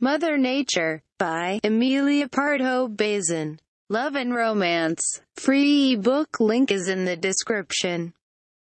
Mother Nature by Amelia Pardo Bazin. Love and Romance. Free ebook link is in the description.